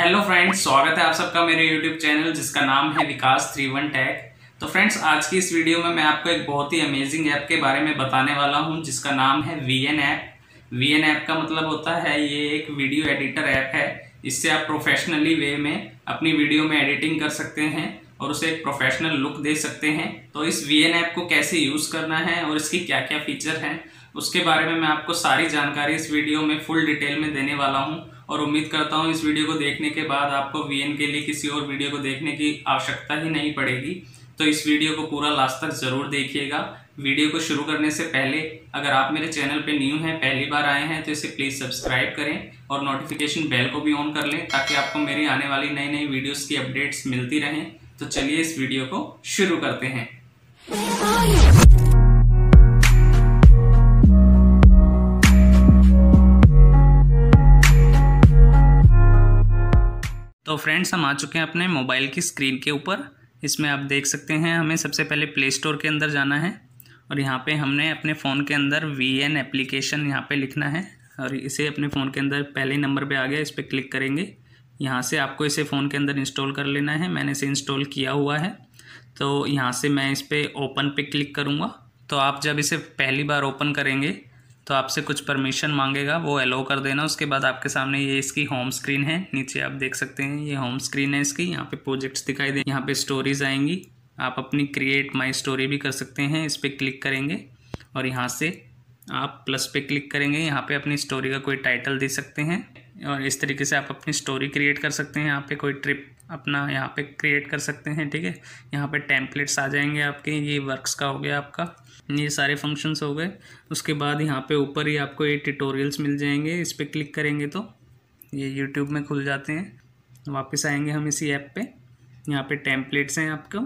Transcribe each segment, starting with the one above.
hello friends स्वागत है आप सबका मेरे यूट्यूब चैनल जिसका नाम है विकास थ्री वन टैग तो फ्रेंड्स आज की इस वीडियो में मैं आपको एक बहुत ही अमेजिंग ऐप के बारे में बताने वाला हूं जिसका नाम है V N app V N app का मतलब होता है ये एक वीडियो एडिटर ऐप है इससे आप प्रोफेशनली वे में अपनी वीडियो में एडिटिंग कर सकते हैं और उसे एक प्रोफेशनल लुक दे सकते हैं तो इस वी एन ऐप को कैसे यूज़ करना है और इसकी क्या क्या फीचर हैं उसके बारे में मैं आपको सारी जानकारी इस वीडियो में फुल डिटेल में देने वाला हूँ और उम्मीद करता हूँ इस वीडियो को देखने के बाद आपको वी के लिए किसी और वीडियो को देखने की आवश्यकता ही नहीं पड़ेगी तो इस वीडियो को पूरा लास्ट तक ज़रूर देखिएगा वीडियो को शुरू करने से पहले अगर आप मेरे चैनल पे न्यू हैं पहली बार आए हैं तो इसे प्लीज़ सब्सक्राइब करें और नोटिफिकेशन बेल को भी ऑन कर लें ताकि आपको मेरी आने वाली नई नई वीडियोस की अपडेट्स मिलती रहें तो चलिए इस वीडियो को शुरू करते हैं फ्रेंड्स हम आ चुके हैं अपने मोबाइल की स्क्रीन के ऊपर इसमें आप देख सकते हैं हमें सबसे पहले प्ले स्टोर के अंदर जाना है और यहाँ पे हमने अपने फ़ोन के अंदर वी एन एप्लीकेशन यहाँ पे लिखना है और इसे अपने फ़ोन के अंदर पहले नंबर पे आ गया इस पर क्लिक करेंगे यहाँ से आपको इसे फ़ोन के अंदर इंस्टॉल कर लेना है मैंने इसे इंस्टॉल किया हुआ है तो यहाँ से मैं इस पर ओपन पे क्लिक करूँगा तो आप जब इसे पहली बार ओपन करेंगे तो आपसे कुछ परमिशन मांगेगा वो अलो कर देना उसके बाद आपके सामने ये इसकी होम स्क्रीन है नीचे आप देख सकते हैं ये होम स्क्रीन है इसकी यहाँ पे प्रोजेक्ट्स दिखाई दे यहाँ पे स्टोरीज आएंगी आप अपनी क्रिएट माई स्टोरी भी कर सकते हैं इस पर क्लिक करेंगे और यहाँ से आप प्लस पे क्लिक करेंगे यहाँ पे अपनी स्टोरी का कोई टाइटल दे सकते हैं और इस तरीके से आप अपनी स्टोरी क्रिएट कर सकते हैं यहाँ पे कोई ट्रिप अपना यहाँ पे क्रिएट कर सकते हैं ठीक है यहाँ पे टेम्पलेट्स आ जाएंगे आपके ये वर्क्स का हो गया आपका ये सारे फंक्शंस हो गए उसके बाद यहाँ पे ऊपर ही आपको ये ट्यूटोरियल्स मिल जाएंगे इस पर क्लिक करेंगे तो ये यूट्यूब में खुल जाते हैं वापस आएंगे हम इसी ऐप पे यहाँ पे टेम्पलेट्स हैं आपको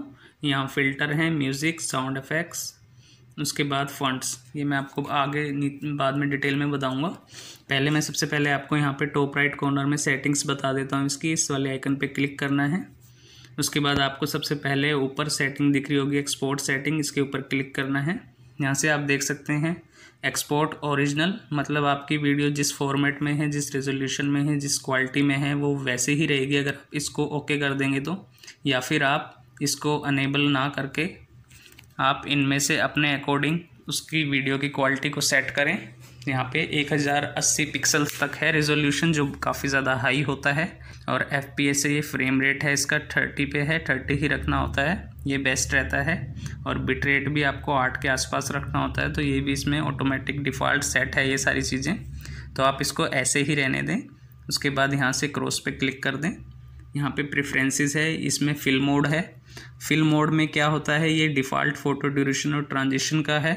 यहाँ फिल्टर हैं म्यूज़िक साउंड इफ़ेक्ट्स उसके बाद फंड्स ये मैं आपको आगे बाद में डिटेल में बताऊँगा पहले मैं सबसे पहले आपको यहाँ पर टॉप राइट कॉर्नर में सेटिंग्स बता देता हूँ इसकी इस वाले आइकन पर क्लिक करना है उसके बाद आपको सबसे पहले ऊपर सेटिंग दिख रही होगी एक्सपोर्ट सेटिंग इसके ऊपर क्लिक करना है यहाँ से आप देख सकते हैं एक्सपोर्ट ओरिजिनल मतलब आपकी वीडियो जिस फॉर्मेट में है जिस रेजोल्यूशन में है जिस क्वालिटी में है वो वैसे ही रहेगी अगर आप इसको ओके कर देंगे तो या फिर आप इसको अनेबल ना करके आप इनमें से अपने अकॉर्डिंग उसकी वीडियो की क्वालिटी को सेट करें यहाँ पे 1080 पिक्सल्स तक है रेजोल्यूशन जो काफ़ी ज़्यादा हाई होता है और एफ से ये फ्रेम रेट है इसका 30 पे है 30 ही रखना होता है ये बेस्ट रहता है और बिटरेट भी आपको आठ के आसपास रखना होता है तो ये भी इसमें ऑटोमेटिक डिफ़ॉल्ट सेट है ये सारी चीज़ें तो आप इसको ऐसे ही रहने दें उसके बाद यहाँ से क्रॉस पे क्लिक कर दें यहाँ पे प्रेफरेंसेस है इसमें फिल मोड है फिल मोड में क्या होता है ये डिफ़ॉल्ट फ़ोटो ड्यूरेशन और ट्रांजिशन का है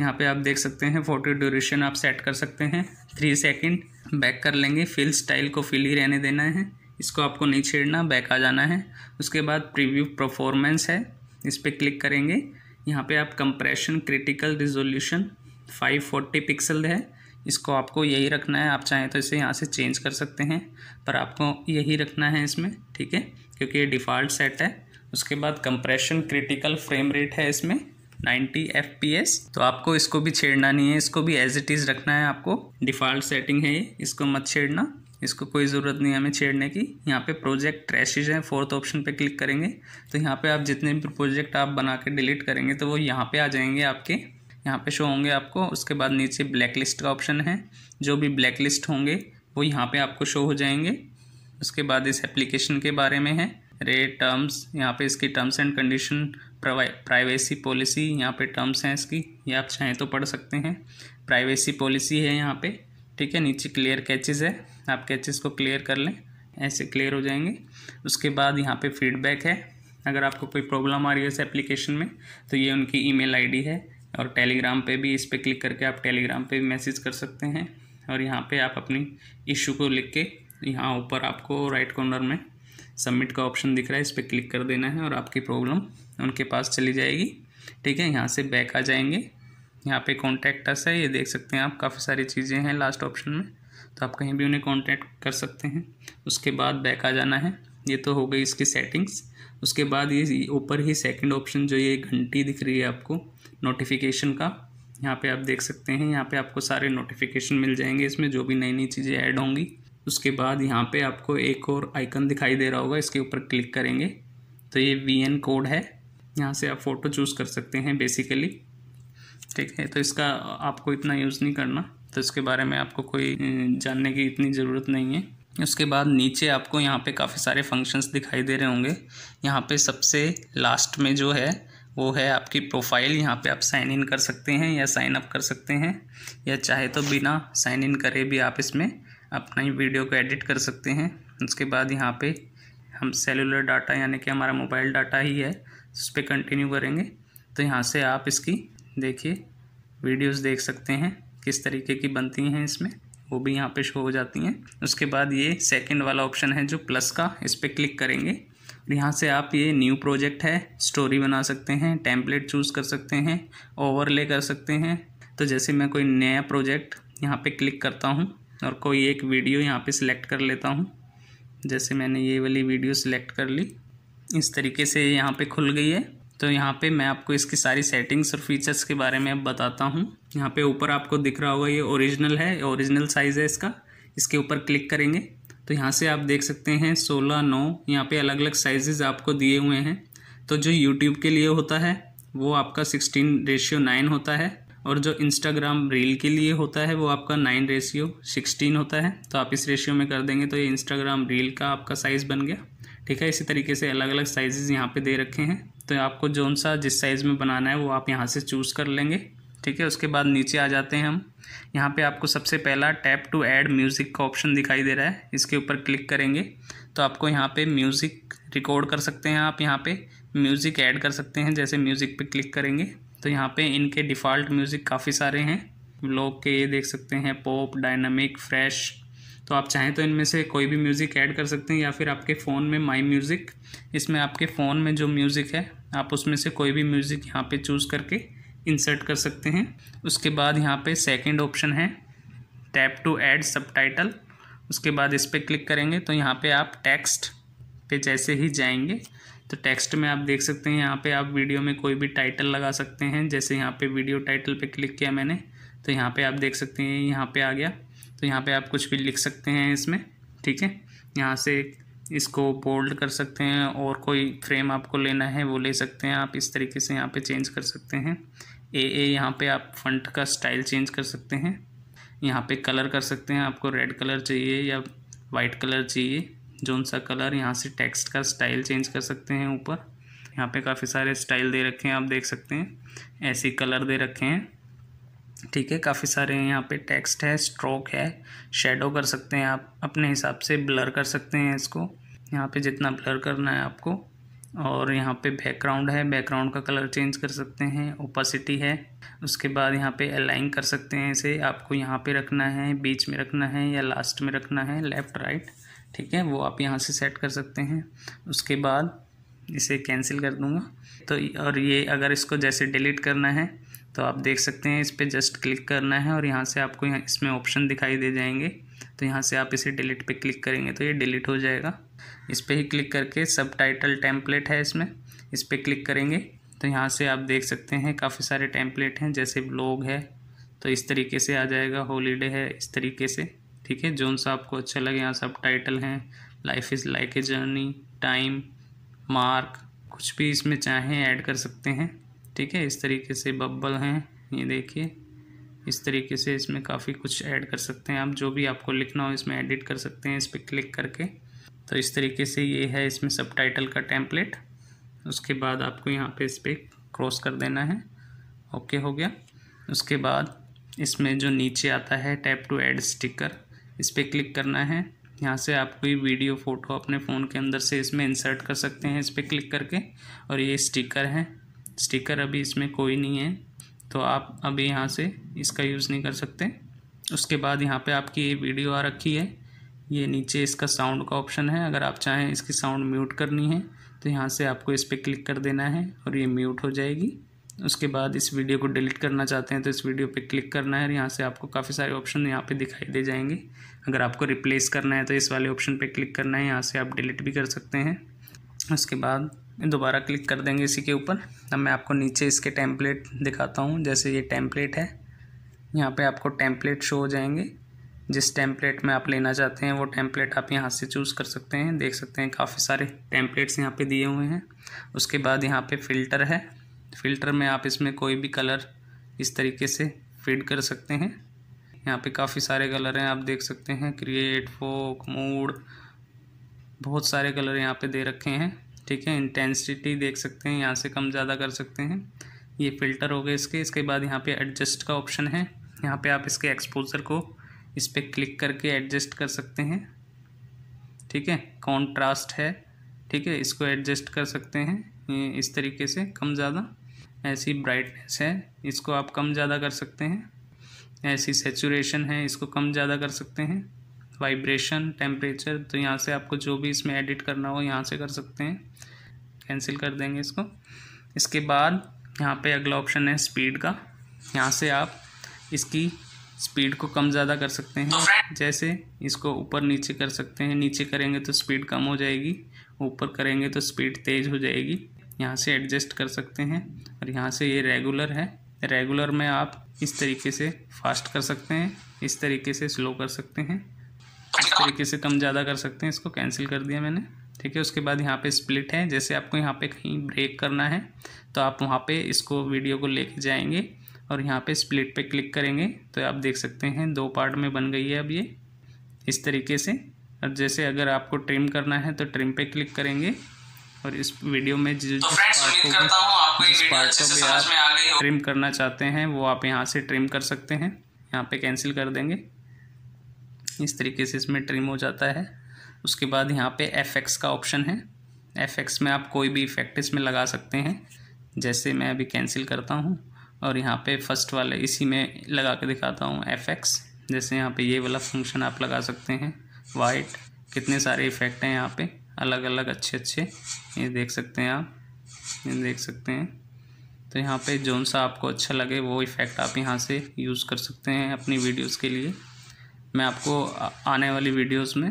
यहाँ पर आप देख सकते हैं फ़ोटो ड्यूरेशन आप सेट कर सकते हैं थ्री सेकेंड बैक कर लेंगे फिल स्टाइल को फिल ही रहने देना है इसको आपको नहीं छेड़ना बैक आ जाना है उसके बाद प्रीव्यू परफॉर्मेंस है इस पर क्लिक करेंगे यहाँ पे आप कंप्रेशन क्रिटिकल रिजोल्यूशन 540 पिक्सल है इसको आपको यही रखना है आप चाहें तो इसे यहाँ से चेंज कर सकते हैं पर आपको यही रखना है इसमें ठीक है क्योंकि ये डिफ़ॉल्ट सेट है उसके बाद कंप्रेशन क्रिटिकल फ्रेम रेट है इसमें 90 एफ तो आपको इसको भी छेड़ना नहीं है इसको भी एज इट इज़ रखना है आपको डिफ़ॉल्ट सेटिंग है ये इसको मत छेड़ना इसको कोई ज़रूरत नहीं है हमें छेड़ने की यहाँ पे प्रोजेक्ट ट्रैशिज हैं फोर्थ ऑप्शन पे क्लिक करेंगे तो यहाँ पे आप जितने भी प्रोजेक्ट आप बना के डिलीट करेंगे तो वो यहाँ पे आ जाएंगे आपके यहाँ पे शो होंगे आपको उसके बाद नीचे ब्लैक लिस्ट का ऑप्शन है जो भी ब्लैक लिस्ट होंगे वो यहाँ पर आपको शो हो जाएंगे उसके बाद इस एप्लीकेशन के बारे में है रेट टर्म्स यहाँ पर इसकी terms and condition privacy policy यहाँ पर टर्म्स हैं इसकी ये आप चाहें तो पढ़ सकते हैं प्राइवेसी पॉलिसी है यहाँ पर ठीक है नीचे क्लियर कैचेज है आप कैच को क्लियर कर लें ऐसे क्लियर हो जाएंगे उसके बाद यहाँ पे फीडबैक है अगर आपको कोई प्रॉब्लम आ रही है इस एप्लीकेशन में तो ये उनकी ईमेल आईडी है और टेलीग्राम पे भी इस पर क्लिक करके आप टेलीग्राम पे भी मैसेज कर सकते हैं और यहाँ पे आप अपनी इशू को लिख के यहाँ ऊपर आपको राइट कॉर्नर में सबमिट का ऑप्शन दिख रहा है इस पर क्लिक कर देना है और आपकी प्रॉब्लम उनके पास चली जाएगी ठीक है यहाँ से बैक आ जाएंगे यहाँ पे कॉन्टैक्ट अस है ये देख सकते हैं आप काफ़ी सारी चीज़ें हैं लास्ट ऑप्शन में तो आप कहीं भी उन्हें कॉन्टैक्ट कर सकते हैं उसके बाद बैक आ जाना है ये तो हो गई इसकी सेटिंग्स उसके बाद ये ऊपर ही सेकंड ऑप्शन जो ये घंटी दिख रही है आपको नोटिफिकेशन का यहाँ पे आप देख सकते हैं यहाँ पे आपको सारे नोटिफिकेशन मिल जाएंगे इसमें जो भी नई नई चीज़ें ऐड होंगी उसके बाद यहाँ पे आपको एक और आइकन दिखाई दे रहा होगा इसके ऊपर क्लिक करेंगे तो ये वी कोड है यहाँ से आप फ़ोटो चूज़ कर सकते हैं बेसिकली ठीक है तो इसका आपको इतना यूज़ नहीं करना तो इसके बारे में आपको कोई जानने की इतनी ज़रूरत नहीं है उसके बाद नीचे आपको यहाँ पे काफ़ी सारे फंक्शंस दिखाई दे रहे होंगे यहाँ पे सबसे लास्ट में जो है वो है आपकी प्रोफाइल यहाँ पे आप साइन इन कर सकते हैं या साइन अप कर सकते हैं या चाहे तो बिना साइन इन करे भी आप इसमें अपना ही वीडियो को एडिट कर सकते हैं उसके बाद यहाँ पे हम सेलुलर डाटा यानी कि हमारा मोबाइल डाटा ही है उस पर कंटिन्यू करेंगे तो यहाँ से आप इसकी देखिए वीडियोस देख सकते हैं किस तरीके की बनती हैं इसमें वो भी यहाँ पे शो हो जाती हैं उसके बाद ये सेकंड वाला ऑप्शन है जो प्लस का इस पर क्लिक करेंगे और यहाँ से आप ये न्यू प्रोजेक्ट है स्टोरी बना सकते हैं टेम्पलेट चूज़ कर सकते हैं ओवरले कर सकते हैं तो जैसे मैं कोई नया प्रोजेक्ट यहाँ पे क्लिक करता हूँ और कोई एक वीडियो यहाँ पे सिलेक्ट कर लेता हूँ जैसे मैंने ये वाली वीडियो सिलेक्ट कर ली इस तरीके से यहाँ पर खुल गई है तो यहाँ पर मैं आपको इसकी सारी सेटिंग्स और फीचर्स के बारे में बताता हूँ यहाँ पे ऊपर आपको दिख रहा होगा ये ओरिजिनल है ओरिजिनल साइज़ है इसका इसके ऊपर क्लिक करेंगे तो यहाँ से आप देख सकते हैं सोलह नौ यहाँ पे अलग अलग साइजेस आपको दिए हुए हैं तो जो यूट्यूब के लिए होता है वो आपका सिक्सटीन रेशियो नाइन होता है और जो इंस्टाग्राम रील के लिए होता है वो आपका नाइन रेशियो सिक्सटीन होता है तो आप इस रेशियो में कर देंगे तो ये इंस्टाग्राम रील का आपका साइज़ बन गया ठीक है इसी तरीके से अलग अलग साइजेज़ यहाँ पर दे रखे हैं तो आपको जौन सा जिस साइज़ में बनाना है वो आप यहाँ से चूज़ कर लेंगे ठीक है उसके बाद नीचे आ जाते हैं हम यहाँ पे आपको सबसे पहला टैप टू ऐड म्यूज़िक का ऑप्शन दिखाई दे रहा है इसके ऊपर क्लिक करेंगे तो आपको यहाँ पे म्यूज़िक रिकॉर्ड कर सकते हैं आप यहाँ पे म्यूज़िक ऐड कर सकते हैं जैसे म्यूज़िक पे क्लिक करेंगे तो यहाँ पे इनके डिफ़ॉल्ट म्यूज़िक काफ़ी सारे हैं लोग के ये देख सकते हैं पॉप डायनामिक फ्रेश तो आप चाहें तो इनमें से कोई भी म्यूज़िक ऐड कर सकते हैं या फिर आपके फ़ोन में माई म्यूज़िक इसमें आपके फ़ोन में जो म्यूज़िक है आप उसमें से कोई भी म्यूज़िक यहाँ पर चूज़ करके इंसर्ट कर सकते हैं उसके बाद यहाँ पे सेकंड ऑप्शन है टैप टू ऐड सबटाइटल उसके बाद इस पर क्लिक करेंगे तो यहाँ पे आप टेक्स्ट पे जैसे ही जाएंगे तो टेक्स्ट में आप देख सकते हैं यहाँ पे आप वीडियो में कोई भी टाइटल लगा सकते हैं जैसे यहाँ पे वीडियो टाइटल पे क्लिक किया मैंने तो यहाँ पे आप देख सकते हैं यहाँ पे आ गया तो यहाँ पे आप कुछ भी लिख सकते हैं इसमें ठीक है यहाँ से इसको फोल्ड कर सकते हैं और कोई फ्रेम आपको लेना है वो ले सकते हैं आप इस तरीके से यहाँ पे चेंज कर सकते हैं ए ए यहाँ पे आप फंट का स्टाइल चेंज कर सकते हैं यहाँ पे कलर कर सकते हैं आपको रेड कलर चाहिए या वाइट कलर चाहिए जौन सा कलर यहाँ से टेक्स्ट का स्टाइल चेंज कर सकते हैं ऊपर यहाँ पे काफ़ी सारे स्टाइल दे रखे हैं आप देख सकते हैं ऐसे कलर दे रखे हैं ठीक है काफ़ी सारे यहाँ पे टेक्स्ट है स्ट्रोक है शेडो कर सकते हैं आप अपने हिसाब से ब्लर कर सकते हैं इसको यहाँ पे जितना ब्लर करना है आपको और यहाँ पे बैकग्राउंड है बैकग्राउंड का कलर चेंज कर सकते हैं ओपासिटी है उसके बाद यहाँ पे अलाइन कर सकते हैं इसे आपको यहाँ पे रखना है बीच में रखना है या लास्ट में रखना है लेफ़्ट राइट ठीक है वो आप यहाँ से सेट कर सकते हैं उसके बाद इसे कैंसिल कर दूँगा तो और ये अगर इसको जैसे डिलीट करना है तो आप देख सकते हैं इस पर जस्ट क्लिक करना है और यहाँ से आपको यहाँ इसमें ऑप्शन दिखाई दे जाएंगे तो यहाँ से आप इसे डिलीट पे क्लिक करेंगे तो ये डिलीट हो जाएगा इस पर ही क्लिक करके सब टाइटल टेम्पलेट है इसमें इस पर क्लिक करेंगे तो यहाँ से आप देख सकते हैं काफ़ी सारे टेम्पलेट हैं जैसे ब्लॉग है तो इस तरीके से आ जाएगा हॉलीडे है इस तरीके से ठीक है जोन सा आपको अच्छा लगे यहाँ सब टाइटल हैं life is like a journey time mark कुछ भी इसमें चाहें ऐड कर सकते हैं ठीक है इस तरीके से बब्बल हैं ये देखिए इस तरीके से इसमें काफ़ी कुछ ऐड कर सकते हैं आप जो भी आपको लिखना हो इसमें एडिट कर सकते हैं इस पर क्लिक करके तो इस तरीके से ये है इसमें सब टाइटल का टेम्पलेट उसके बाद आपको यहाँ पे इस पर क्रॉस कर देना है ओके हो गया उसके बाद इसमें जो नीचे आता है टैप टू ऐड स्टिकर इस पर क्लिक करना है यहाँ से आप कोई वीडियो फ़ोटो अपने फ़ोन के अंदर से इसमें इंसर्ट कर सकते हैं इस पर क्लिक करके और ये स्टिकर है स्टिकर अभी इसमें कोई नहीं है तो आप अभी यहाँ से इसका यूज़ नहीं कर सकते उसके बाद यहाँ पे आपकी ये वीडियो आ रखी है ये नीचे इसका साउंड का ऑप्शन है अगर आप चाहें इसकी साउंड म्यूट करनी है तो यहाँ से आपको इस पर क्लिक कर देना है और ये म्यूट हो जाएगी उसके बाद इस वीडियो को डिलीट करना चाहते हैं तो इस वीडियो पे क्लिक करना है और यहाँ से आपको काफ़ी सारे ऑप्शन यहाँ पे दिखाई दे जाएंगे अगर आपको रिप्लेस करना है तो इस वाले ऑप्शन पे क्लिक करना है यहाँ से आप डिलीट भी कर सकते हैं उसके बाद दोबारा क्लिक कर देंगे इसी के ऊपर अब मैं आपको नीचे इसके टेम्पलेट दिखाता हूँ जैसे ये टेम्पलेट है यहाँ पे आपको टेम्पलेट शो हो जाएंगे जिस टेम्पलेट में आप लेना चाहते हैं वो टेम्पलेट आप यहाँ से चूज़ कर सकते हैं देख सकते हैं काफ़ी सारे टेम्पलेट्स यहाँ पे दिए हुए हैं उसके बाद यहाँ पे फ़िल्टर है फ़िल्टर में आप इसमें कोई भी कलर इस तरीके से फीड कर सकते हैं यहाँ पे काफ़ी सारे कलर हैं आप देख सकते हैं क्रिएट फोक मूड बहुत सारे कलर यहाँ पर दे रखे हैं ठीक है इंटेंसिटी देख सकते हैं यहाँ से कम ज़्यादा कर सकते हैं ये फ़िल्टर हो गए इसके इसके बाद यहाँ पे एडजस्ट का ऑप्शन है यहाँ पे आप इसके एक्सपोजर को इस पर क्लिक करके एडजस्ट कर सकते हैं ठीक है कॉन्ट्रास्ट है ठीक है इसको एडजस्ट कर सकते हैं इस तरीके से कम ज़्यादा ऐसी ब्राइटनेस है इसको आप कम ज़्यादा कर सकते हैं ऐसी सेचुरेशन है इसको कम ज़्यादा कर सकते हैं वाइब्रेशन टेम्परेचर तो यहाँ से आपको जो भी इसमें एडिट करना हो यहाँ से कर सकते हैं कैंसिल कर देंगे इसको इसके बाद यहाँ पे अगला ऑप्शन है स्पीड का यहाँ से आप इसकी स्पीड को कम ज़्यादा कर सकते हैं जैसे इसको ऊपर नीचे कर सकते हैं नीचे करेंगे तो स्पीड कम हो जाएगी ऊपर करेंगे तो स्पीड तेज़ हो जाएगी यहाँ से एडजस्ट कर सकते हैं और यहाँ से ये रेगुलर है रेगुलर में आप इस तरीके से फास्ट कर सकते हैं इस तरीके से स्लो कर सकते हैं तरीके से कम ज़्यादा कर सकते हैं इसको कैंसिल कर दिया मैंने ठीक है उसके बाद यहाँ पे स्प्लिट है जैसे आपको यहाँ पे कहीं ब्रेक करना है तो आप वहाँ पे इसको वीडियो को लेके जाएंगे और यहाँ पे स्प्लिट पे क्लिक करेंगे तो आप देख सकते हैं दो पार्ट में बन गई है अब ये इस तरीके से और जैसे अगर आपको ट्रिम करना है तो ट्रिम पे क्लिक करेंगे और इस वीडियो में जिस तो पार्ट को जिस पार्ट को भी आप ट्रिम करना चाहते हैं वो आप यहाँ से ट्रिम कर सकते हैं यहाँ पर कैंसिल कर देंगे इस तरीके से इसमें ट्रिम हो जाता है उसके बाद यहाँ पे एफ एक्स का ऑप्शन है एफ एक्स में आप कोई भी इफेक्ट इसमें लगा सकते हैं जैसे मैं अभी कैंसिल करता हूँ और यहाँ पे फर्स्ट वाले इसी में लगा के दिखाता हूँ एफ एक्स जैसे यहाँ पे ये वाला फंक्शन आप लगा सकते हैं वाइट कितने सारे इफेक्ट हैं यहाँ पे अलग अलग अच्छे अच्छे ये देख सकते हैं आप ये देख सकते हैं तो यहाँ पे जौन सा आपको अच्छा लगे वो इफ़ेक्ट आप यहाँ से यूज़ कर सकते हैं अपनी वीडियोज़ के लिए मैं आपको आने वाली वीडियोस में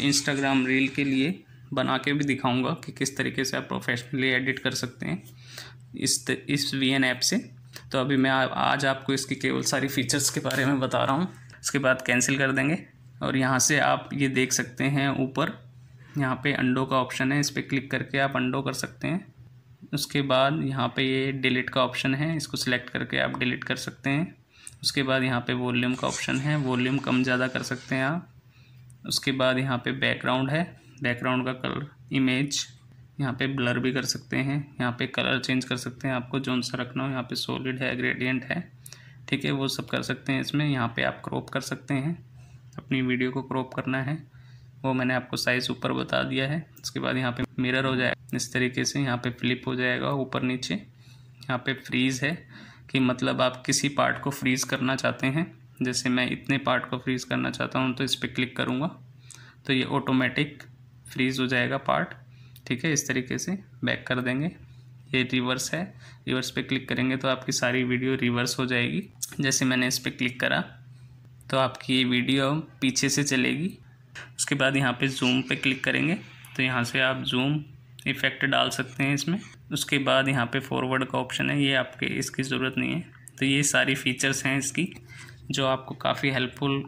इंस्टाग्राम रील के लिए बना के भी दिखाऊंगा कि किस तरीके से आप प्रोफेशनली एडिट कर सकते हैं इस इस वी एन ऐप से तो अभी मैं आ, आज आपको इसके केवल सारी फीचर्स के बारे में बता रहा हूँ इसके बाद कैंसिल कर देंगे और यहाँ से आप ये देख सकते हैं ऊपर यहाँ पे अंडो का ऑप्शन है इस पर क्लिक करके आप अंडो कर सकते हैं उसके बाद यहाँ पे ये डिलीट का ऑप्शन है इसको सिलेक्ट करके आप डिलीट कर सकते हैं उसके बाद यहाँ पे वॉल्यूम का ऑप्शन है वॉल्यूम कम ज़्यादा कर सकते हैं आप उसके बाद यहाँ पे बैकग्राउंड है बैकग्राउंड का कलर इमेज यहाँ पे ब्लर भी कर सकते हैं यहाँ पे कलर चेंज कर सकते हैं आपको जोन सा रखना हो यहाँ पे सॉलिड है ग्रेडियंट है ठीक है वो सब कर सकते हैं इसमें यहाँ पे आप क्रॉप कर सकते हैं अपनी वीडियो को क्रॉप करना है वो मैंने आपको साइज़ ऊपर बता दिया है उसके बाद यहाँ पर मिरर हो जाएगा इस तरीके से यहाँ पर फ्लिप हो जाएगा ऊपर नीचे यहाँ पर फ्रीज़ है कि मतलब आप किसी पार्ट को फ्रीज़ करना चाहते हैं जैसे मैं इतने पार्ट को फ्रीज़ करना चाहता हूँ तो इस पर क्लिक करूँगा तो ये ऑटोमेटिक फ्रीज़ हो जाएगा पार्ट ठीक है इस तरीके से बैक कर देंगे ये रिवर्स है रिवर्स पे क्लिक करेंगे तो आपकी सारी वीडियो रिवर्स हो जाएगी जैसे मैंने इस पर क्लिक करा तो आपकी ये वीडियो पीछे से चलेगी उसके बाद यहाँ पे जूम पे क्लिक करेंगे तो यहाँ से आप जूम इफेक्ट डाल सकते हैं इसमें उसके बाद यहाँ पे फॉरवर्ड का ऑप्शन है ये आपके इसकी ज़रूरत नहीं है तो ये सारी फीचर्स हैं इसकी जो आपको काफ़ी हेल्पफुल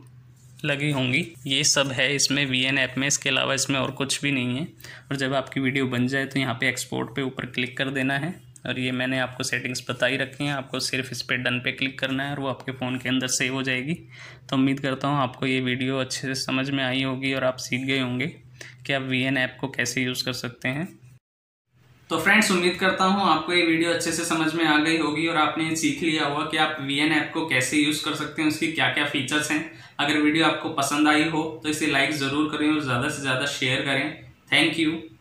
लगी होंगी ये सब है इसमें वी एन ऐप में इसके अलावा इसमें और कुछ भी नहीं है और जब आपकी वीडियो बन जाए तो यहाँ पे एक्सपोर्ट पे ऊपर क्लिक कर देना है और ये मैंने आपको सेटिंग्स बता ही रखी हैं आपको सिर्फ इस पर डन पे क्लिक करना है और वो आपके फ़ोन के अंदर सेव हो जाएगी तो उम्मीद करता हूँ आपको ये वीडियो अच्छे से समझ में आई होगी और आप सीख गए होंगे कि आप वी एन ऐप को कैसे यूज़ कर सकते हैं तो फ्रेंड्स उम्मीद करता हूँ आपको ये वीडियो अच्छे से समझ में आ गई होगी और आपने सीख लिया होगा कि आप वी एन ऐप को कैसे यूज़ कर सकते हैं उसकी क्या क्या फीचर्स हैं अगर वीडियो आपको पसंद आई हो तो इसे लाइक ज़रूर करें और ज़्यादा से ज़्यादा शेयर करें थैंक यू